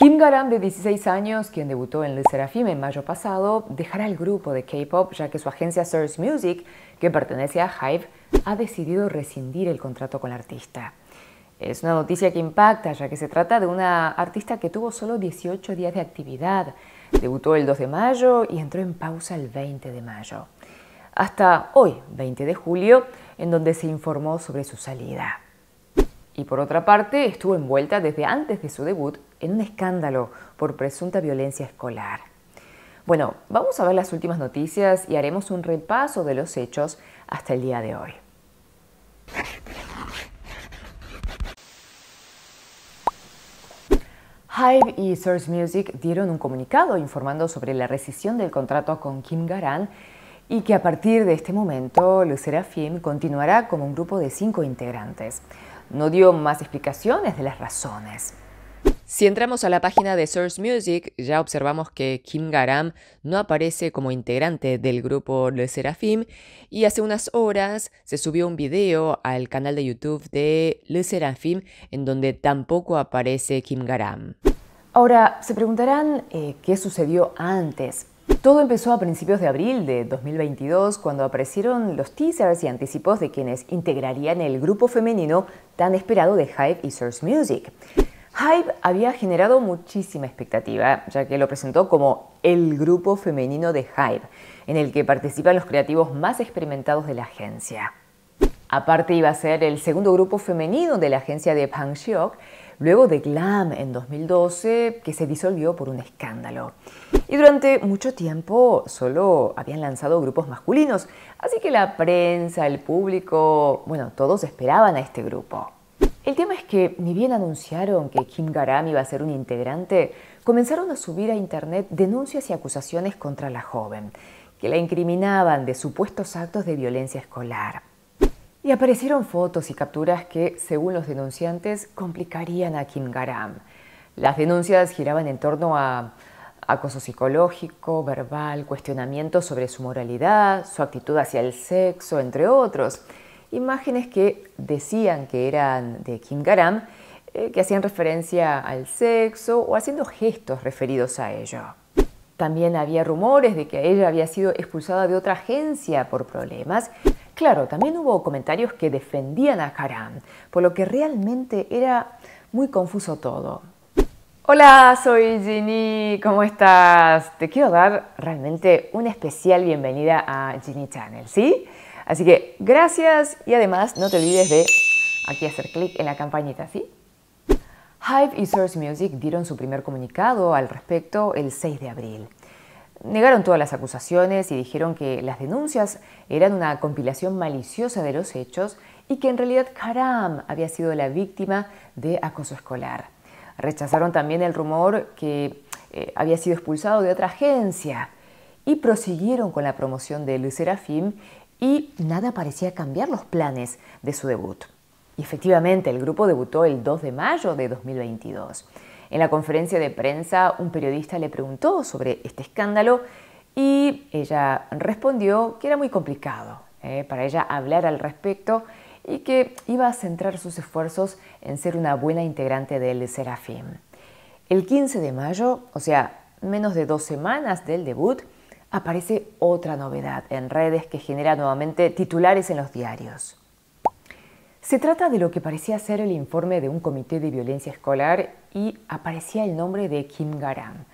Kim Garam, de 16 años, quien debutó en Le Serafim en mayo pasado, dejará el grupo de K-pop ya que su agencia Source Music, que pertenece a Hype, ha decidido rescindir el contrato con la artista. Es una noticia que impacta ya que se trata de una artista que tuvo solo 18 días de actividad. Debutó el 2 de mayo y entró en pausa el 20 de mayo. Hasta hoy, 20 de julio, en donde se informó sobre su salida. Y por otra parte, estuvo envuelta desde antes de su debut en un escándalo por presunta violencia escolar. Bueno, vamos a ver las últimas noticias y haremos un repaso de los hechos hasta el día de hoy. Hive y Source Music dieron un comunicado informando sobre la rescisión del contrato con Kim Garan y que a partir de este momento Lucera Film continuará como un grupo de cinco integrantes no dio más explicaciones de las razones. Si entramos a la página de Source Music, ya observamos que Kim Garam no aparece como integrante del grupo Le Serafim y hace unas horas se subió un video al canal de YouTube de Le Serafim en donde tampoco aparece Kim Garam. Ahora, se preguntarán eh, qué sucedió antes. Todo empezó a principios de abril de 2022 cuando aparecieron los teasers y anticipos de quienes integrarían el grupo femenino tan esperado de Hype y Source Music. Hype había generado muchísima expectativa, ya que lo presentó como el grupo femenino de Hype, en el que participan los creativos más experimentados de la agencia. Aparte iba a ser el segundo grupo femenino de la agencia de Pang Shiok, luego de Glam en 2012, que se disolvió por un escándalo. Y durante mucho tiempo solo habían lanzado grupos masculinos, así que la prensa, el público, bueno, todos esperaban a este grupo. El tema es que, ni bien anunciaron que Kim Garam iba a ser un integrante, comenzaron a subir a internet denuncias y acusaciones contra la joven, que la incriminaban de supuestos actos de violencia escolar. Y aparecieron fotos y capturas que, según los denunciantes, complicarían a Kim Garam. Las denuncias giraban en torno a acoso psicológico, verbal, cuestionamientos sobre su moralidad, su actitud hacia el sexo, entre otros. Imágenes que decían que eran de Kim Garam, eh, que hacían referencia al sexo o haciendo gestos referidos a ello. También había rumores de que ella había sido expulsada de otra agencia por problemas Claro, también hubo comentarios que defendían a Haram, por lo que realmente era muy confuso todo. Hola, soy Ginny, ¿cómo estás? Te quiero dar realmente una especial bienvenida a Ginny Channel, ¿sí? Así que gracias y además no te olvides de aquí hacer clic en la campanita, ¿sí? Hive y Source Music dieron su primer comunicado al respecto el 6 de abril. Negaron todas las acusaciones y dijeron que las denuncias eran una compilación maliciosa de los hechos y que en realidad Karam había sido la víctima de acoso escolar. Rechazaron también el rumor que eh, había sido expulsado de otra agencia y prosiguieron con la promoción de Luis y nada parecía cambiar los planes de su debut. Y efectivamente, el grupo debutó el 2 de mayo de 2022. En la conferencia de prensa, un periodista le preguntó sobre este escándalo y ella respondió que era muy complicado eh, para ella hablar al respecto y que iba a centrar sus esfuerzos en ser una buena integrante del Serafim. El 15 de mayo, o sea, menos de dos semanas del debut, aparece otra novedad en redes que genera nuevamente titulares en los diarios. Se trata de lo que parecía ser el informe de un comité de violencia escolar y aparecía el nombre de Kim Garan.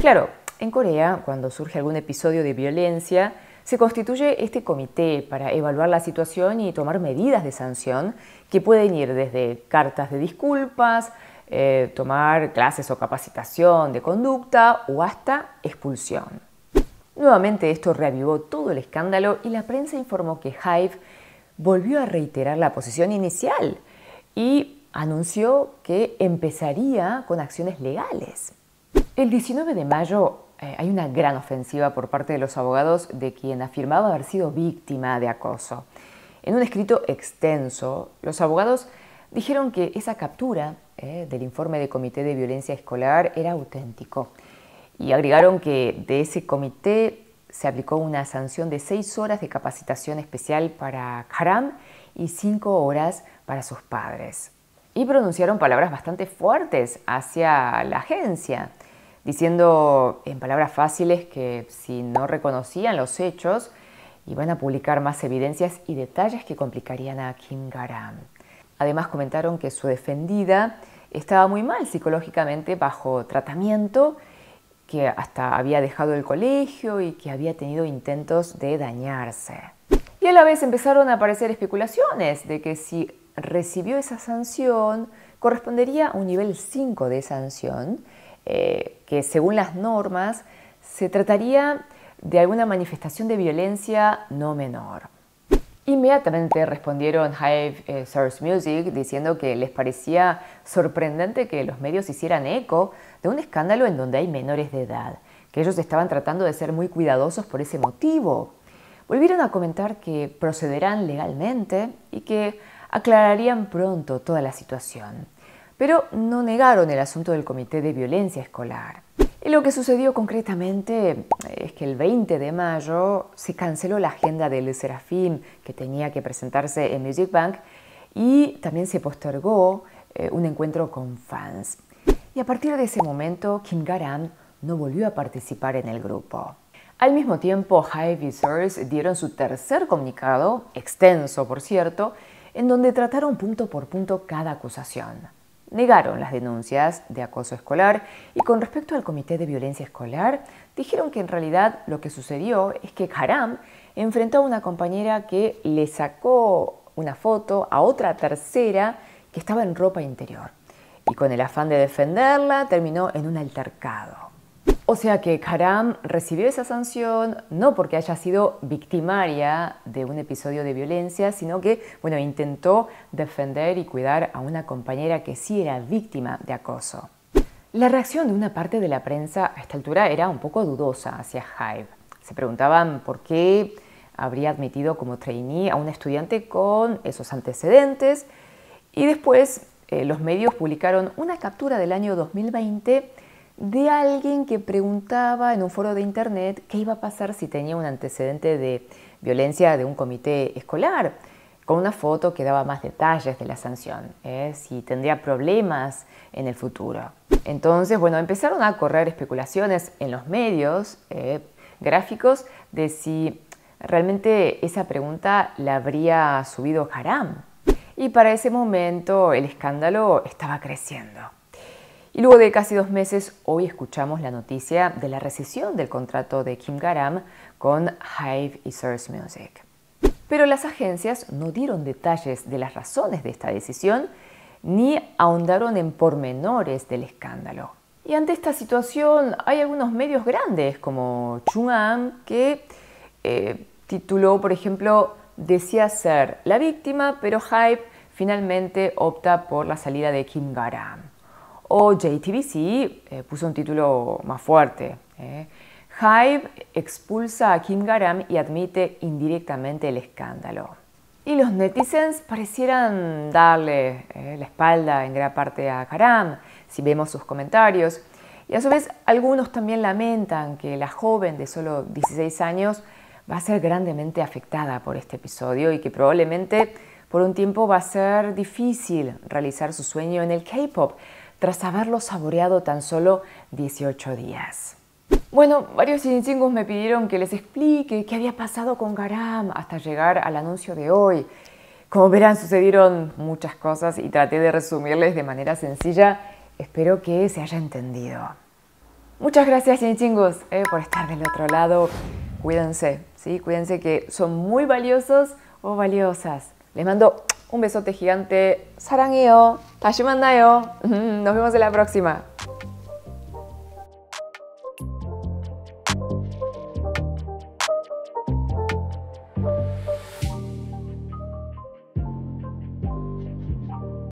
Claro, en Corea, cuando surge algún episodio de violencia, se constituye este comité para evaluar la situación y tomar medidas de sanción que pueden ir desde cartas de disculpas, eh, tomar clases o capacitación de conducta o hasta expulsión. Nuevamente esto reavivó todo el escándalo y la prensa informó que Haif, volvió a reiterar la posición inicial y anunció que empezaría con acciones legales. El 19 de mayo eh, hay una gran ofensiva por parte de los abogados de quien afirmaba haber sido víctima de acoso. En un escrito extenso, los abogados dijeron que esa captura eh, del informe del Comité de Violencia Escolar era auténtico y agregaron que de ese comité se aplicó una sanción de seis horas de capacitación especial para Karam y cinco horas para sus padres. Y pronunciaron palabras bastante fuertes hacia la agencia, diciendo en palabras fáciles que si no reconocían los hechos, iban a publicar más evidencias y detalles que complicarían a Kim Garam. Además comentaron que su defendida estaba muy mal psicológicamente bajo tratamiento que hasta había dejado el colegio y que había tenido intentos de dañarse. Y a la vez empezaron a aparecer especulaciones de que si recibió esa sanción, correspondería a un nivel 5 de sanción, eh, que según las normas se trataría de alguna manifestación de violencia no menor. Inmediatamente respondieron Hive eh, Source Music diciendo que les parecía sorprendente que los medios hicieran eco de un escándalo en donde hay menores de edad, que ellos estaban tratando de ser muy cuidadosos por ese motivo. Volvieron a comentar que procederán legalmente y que aclararían pronto toda la situación pero no negaron el asunto del Comité de Violencia Escolar. Y lo que sucedió concretamente eh, es que el 20 de mayo se canceló la agenda del Serafín que tenía que presentarse en Music Bank y también se postergó eh, un encuentro con fans. Y a partir de ese momento, Kim Garam no volvió a participar en el grupo. Al mismo tiempo, High Visors dieron su tercer comunicado, extenso por cierto, en donde trataron punto por punto cada acusación negaron las denuncias de acoso escolar y con respecto al Comité de Violencia Escolar, dijeron que en realidad lo que sucedió es que Karam enfrentó a una compañera que le sacó una foto a otra tercera que estaba en ropa interior y con el afán de defenderla terminó en un altercado. O sea que Karam recibió esa sanción no porque haya sido victimaria de un episodio de violencia, sino que bueno, intentó defender y cuidar a una compañera que sí era víctima de acoso. La reacción de una parte de la prensa a esta altura era un poco dudosa hacia Hyde. Se preguntaban por qué habría admitido como trainee a un estudiante con esos antecedentes y después eh, los medios publicaron una captura del año 2020 de alguien que preguntaba en un foro de internet qué iba a pasar si tenía un antecedente de violencia de un comité escolar, con una foto que daba más detalles de la sanción, ¿eh? si tendría problemas en el futuro. Entonces, bueno, empezaron a correr especulaciones en los medios ¿eh? gráficos de si realmente esa pregunta la habría subido Haram. Y para ese momento el escándalo estaba creciendo. Y luego de casi dos meses, hoy escuchamos la noticia de la rescisión del contrato de Kim Garam con Hype y Source Music. Pero las agencias no dieron detalles de las razones de esta decisión ni ahondaron en pormenores del escándalo. Y ante esta situación hay algunos medios grandes como Chung-am que eh, tituló, por ejemplo, decía ser la víctima, pero Hype finalmente opta por la salida de Kim Garam o JTBC eh, puso un título más fuerte. Eh. Hive expulsa a Kim Garam y admite indirectamente el escándalo. Y los netizens parecieran darle eh, la espalda en gran parte a Garam, si vemos sus comentarios. Y a su vez, algunos también lamentan que la joven de solo 16 años va a ser grandemente afectada por este episodio y que probablemente por un tiempo va a ser difícil realizar su sueño en el K-pop, tras haberlo saboreado tan solo 18 días. Bueno, varios insingos me pidieron que les explique qué había pasado con Garam hasta llegar al anuncio de hoy. Como verán, sucedieron muchas cosas y traté de resumirles de manera sencilla. Espero que se haya entendido. Muchas gracias, Inchingos, eh, por estar del otro lado. Cuídense, ¿sí? Cuídense que son muy valiosos o valiosas. Les mando un besote gigante. 사랑해요. 다시 만나요. Nos vemos en la próxima.